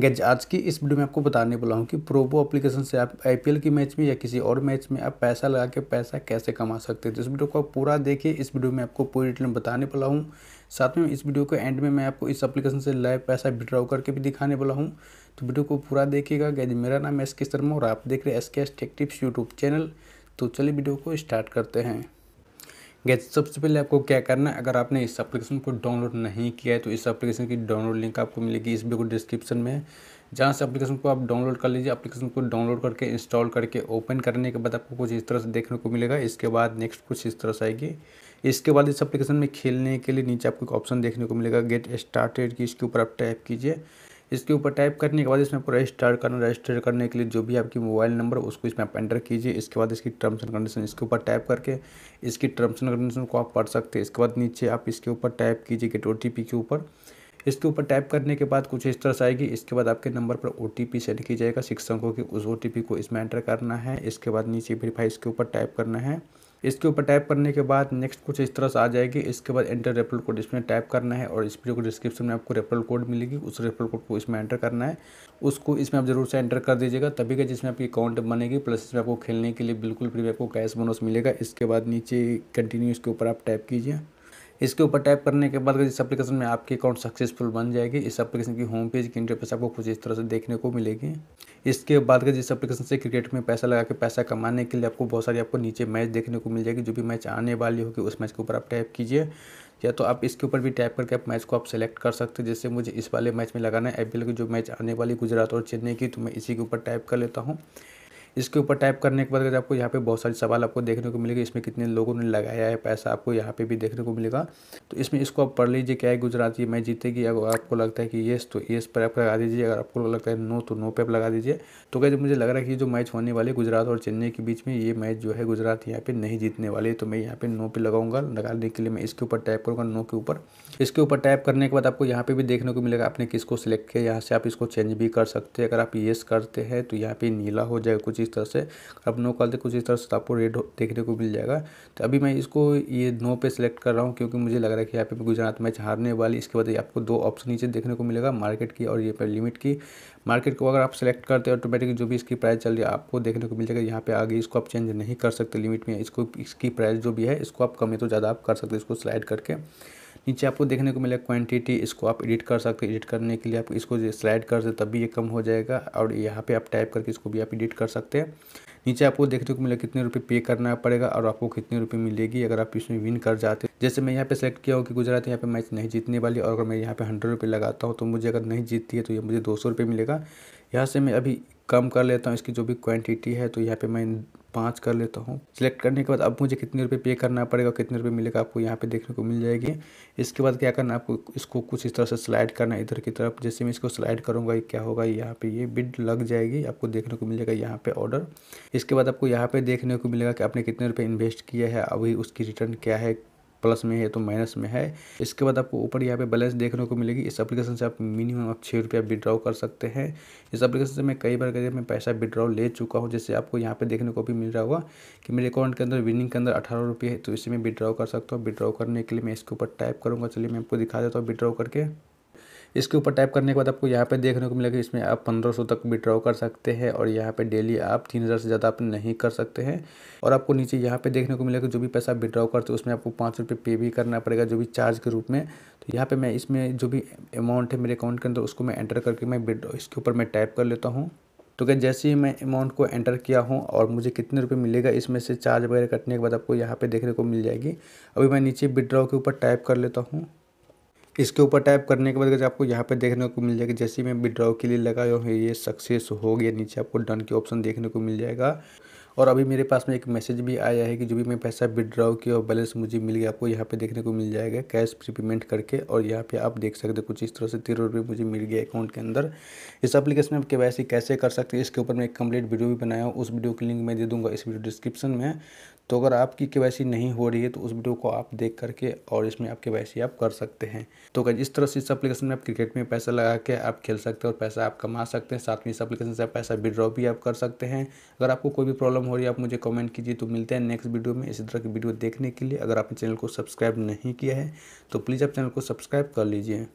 guys आज की इस वीडियो में आपको बताने वाला हूँ कि प्रोबो एप्लीकेशन से आप आईपीएल की मैच में या किसी और मैच में आप पैसा लगा के पैसा कैसे कमा सकते हैं तो इस वीडियो को आप पूरा देखिए इस वीडियो में आपको पूरी डिटेल बताने वाला हूँ साथ में इस वीडियो के एंड में मैं आपको इस एप्लीकेशन से लाइव पैसा विड्रॉ करके भी दिखाने वाला हूँ तो वीडियो को पूरा देखिएगा गैज मेरा नाम एस के शर्मा और आप देख रहे हैं एस के एस टेक्टिप्स यूट्यूब चैनल तो चलिए वीडियो को स्टार्ट करते हैं गैस सबसे पहले आपको क्या करना है अगर आपने इस एप्लीकेशन को डाउनलोड नहीं किया है तो इस एप्लीकेशन की डाउनलोड लिंक आपको मिलेगी इस वीडियो डिस्क्रिप्शन में जहाँ से एप्लीकेशन को आप डाउनलोड कर लीजिए एप्लीकेशन को डाउनलोड करके इंस्टॉल करके ओपन करने के बाद आपको कुछ इस तरह से देखने को मिलेगा इसके बाद नेक्स्ट कुछ इस तरह से आएगी इसके बाद इस एप्लीकेशन में खेलने के लिए नीचे आपको एक ऑप्शन देखने को मिलेगा गेट स्टार्टेड की इसके ऊपर आप टैप कीजिए इसके ऊपर टाइप करने के बाद इसमें आपको रजिस्टर करना रजिस्टर करने के लिए जो भी आपकी मोबाइल नंबर उसको इसमें आप एंटर कीजिए इसके बाद इसकी टर्म्स एंड कंडीशन इसके ऊपर टाइप करके इसकी टर्म्स एंड कंडीशन को आप पढ़ सकते हैं इसके बाद नीचे आप इसके ऊपर टाइप कीजिए गेट ओ के ऊपर इसके ऊपर टाइप करने के बाद कुछ इस तरह से आएगी इसके बाद आपके नंबर पर ओ सेंड की जाएगा सिक्स अंकों की उस ओ को इसमें एंटर करना है इसके बाद नीचे वेरीफाई इसके ऊपर टाइप करना है इसके ऊपर टाइप करने के बाद नेक्स्ट कुछ इस तरह से आ जाएगी इसके बाद एंटर रेफरल कोड इसमें टाइप करना है और इस वीडियो को डिस्क्रिप्शन में आपको रेफरल कोड मिलेगी उस रेफरल कोड को इसमें एंटर करना है उसको इसमें आप जरूर से एंटर कर दीजिएगा तभी का जिसमें आपकी अकाउंट बनेगी प्लस इसमें आपको खेलने के लिए बिल्कुल फ्री आपको कैश बोनस मिलेगा इसके बाद नीचे कंटिन्यू इसके ऊपर आप टाइप कीजिए इसके ऊपर टाइप करने के बाद इस एप्लीकेशन में आपकी अकाउंट सक्सेसफुल बन जाएगी इस एप्लीकेशन की होम पेज की इंटरफेस आपको कुछ इस तरह से देखने को मिलेगी इसके बाद का जिस एप्लीकेशन से क्रिकेट में पैसा लगा के पैसा कमाने के लिए आपको बहुत सारी आपको नीचे मैच देखने को मिल जाएगी जो भी मैच आने वाली होगी उस मैच के ऊपर आप टैप कीजिए या तो आप इसके ऊपर भी टैप करके आप मैच को आप सेलेक्ट कर सकते हैं जैसे मुझे इस वाले मैच में लगाना है आई की जो मैच आने वाली गुजरात और चेन्नई की तो मैं इसी के ऊपर टाइप कर लेता हूँ इसके ऊपर टाइप करने के बाद आपको यहाँ पे बहुत सारे सवाल आपको देखने को मिलेगा इसमें कितने लोगों ने लगाया है पैसा आपको यहाँ पे भी देखने को मिलेगा तो इसमें इसको आप पढ़ लीजिए क्या है गुजरात ये मैच जीतेगी अगर आपको लगता है कि येस तो येस पर आप लगा दीजिए अगर आपको लगता है नो तो नो पे आप लगा दीजिए तो क्या मुझे लग रहा है कि जो मैच होने वाले गुजरात और चेन्नई के बीच में ये मैच जो है गुजरात यहाँ पर नहीं जीतने वाले तो मैं यहाँ पर नो पे लगाऊंगा लगाने के लिए मैं इसके ऊपर टाइप करूँगा नो के ऊपर इसके ऊपर टाइप करने के बाद आपको यहाँ पर भी देखने को मिलेगा आपने किसको सिलेक्ट किया यहाँ से आप इसको चेंज भी कर सकते हैं अगर आप येस करते हैं तो यहाँ पर नीला हो जाएगा कुछ कुछ इस तरह से आप नो तो कॉल दे कुछ इस तरह से आपको रेड देखने को मिल जाएगा तो अभी मैं इसको ये नो पे सेलेक्ट कर रहा हूँ क्योंकि मुझे लग रहा है कि यहाँ पे गुजरात मैच हारने वाली इसके बाद आपको दो ऑप्शन नीचे देखने को मिलेगा मार्केट की और ये पर लिमिट की मार्केट को अगर आप सेलेक्ट करते हैं ऑटोमेटिक जो भी इसकी प्राइस चल रही है आपको देखने को मिल जाएगा यहाँ पे आगे इसको आप चेंज नहीं कर सकते लिमिट में इसको इसकी प्राइस जो भी है इसको आप कम है तो ज़्यादा आप कर सकते हैं इसको स्लाइड करके नीचे आपको देखने को मिलेगा क्वांटिटी इसको आप एडिट कर सकते हैं एडिट करने के लिए आप इसको स्लाइड कर दे तब भी ये कम हो जाएगा और यहाँ पे आप टाइप करके इसको भी आप एडिट कर सकते हैं नीचे आपको देखने को मिलेगा कितने रुपये पे करना पड़ेगा और आपको कितने रुपये मिलेगी अगर आप इसमें विन कर जाते हैं जैसे मैं यहाँ पे सेलेक्ट किया हूँ कि गुजरात यहाँ पे मैच नहीं जीतने वाली और अगर मैं यहाँ पे हंड्रेड रुपये लगाता हूँ तो मुझे अगर नहीं जीतती है तो ये मुझे दो सौ रुपये मिलेगा यहाँ से मैं अभी कम कर लेता हूँ इसकी जो भी क्वांटिटी है तो यहाँ पे मैं पाँच कर लेता हूँ सिलेक्ट करने के बाद अब मुझे कितने रुपये पे करना पड़ेगा कितने रुपये मिलेगा आपको यहाँ पे देखने को मिल जाएगी इसके बाद क्या करना आपको इसको कुछ इस तरह से स्लाइड करना है इधर की तरफ जैसे मैं इसको स्लाइड करूँगा क्या होगा यहाँ पे ये बिड लग जाएगी आपको देखने को मिलेगा यहाँ पे ऑर्डर इसके बाद आपको यहाँ पे देखने को मिलेगा कि आपने कितने रुपये इन्वेस्ट किया है अभी उसकी रिटर्न क्या है प्लस में है तो माइनस में है इसके बाद आपको ऊपर यहाँ पे बैलेंस देखने को मिलेगी इस एप्लीकेशन से आप मिनिमम आप छः रुपया विड्रॉ कर सकते हैं इस एप्लीकेशन से मैं कई बार कई मैं पैसा विड्रॉ ले चुका हूँ जैसे आपको यहाँ पे देखने को भी मिल रहा होगा कि मेरे अकाउंट के अंदर विनिंग के अंदर अठारह रुपये है तो इसे मैं विड्रॉ कर सकता हूँ विड्रॉ करने के लिए मैं इसके ऊपर टाइप करूँगा चलिए मैं आपको दिखा देता हूँ विड्रॉ करके इसके ऊपर टाइप करने के बाद आपको यहाँ पे देखने को मिलेगा इसमें आप पंद्रह सौ तक विड्रॉ कर सकते हैं और यहाँ पे डेली आप तीन हज़ार से ज़्यादा आप नहीं कर सकते हैं और आपको नीचे यहाँ पे देखने को मिलेगा जो भी पैसा विड्रॉ करते हो उसमें आपको पाँच रुपये पे भी करना पड़ेगा जो भी चार्ज के रूप में तो यहाँ पर मैं इसमें जो भी अमाउंट है मेरे अकाउंट के अंदर उसको मैं एंटर करके मैं विड्रॉ इसके ऊपर मैं टाइप कर लेता हूँ तो क्या जैसे ही मैं अमाउंट को एंटर किया हूँ और मुझे कितने रुपए मिलेगा इसमें से चार्ज वगैरह कटने के बाद आपको यहाँ पे देखने को मिल जाएगी अभी मैं नीचे विड्रॉ के ऊपर टाइप कर लेता हूँ इसके ऊपर टाइप करने के बाद अगर आपको यहाँ पे देखने को मिल जाएगा जैसे मैं विड्रॉ के लिए लगाया हूँ ये सक्सेस हो गया नीचे आपको डन के ऑप्शन देखने को मिल जाएगा और अभी मेरे पास में एक मैसेज भी आया है कि जो भी मैं पैसा विड्रॉ किया और बैलेंस मुझे मिल गया आपको यहाँ पे देखने को मिल जाएगा कैश प्रीपेमेंट करके और यहाँ पे आप देख सकते हो कुछ इस तरह से तेरह रुपये मुझे मिल गया अकाउंट के अंदर इस एप्लीकेशन में के वैसे कैसे कर सकते हैं इसके ऊपर मैं एक कम्प्लीट वीडियो भी बनाया हूँ उस वीडियो की लिंक मैं दे दूँगा इस वीडियो डिस्क्रिप्शन में तो अगर आपकी के नहीं हो रही है तो उस वीडियो को आप देख करके और इसमें आप के आप कर सकते हैं तो अगर इस तरह से इस एप्लीकेशन में आप क्रिकेट में पैसा लगा के आप खेल सकते हैं और पैसा आप कमा सकते हैं साथ में इस एप्लीकेशन से आप पैसा विड्रॉ भी आप कर सकते हैं अगर आपको कोई भी प्रॉब्लम हो रही है आप मुझे कमेंट कीजिए तो मिलते हैं नेक्स्ट वीडियो में इसी तरह की वीडियो देखने के लिए अगर आपने चैनल को सब्सक्राइब नहीं किया है तो प्लीज़ आप चैनल को सब्सक्राइब कर लीजिए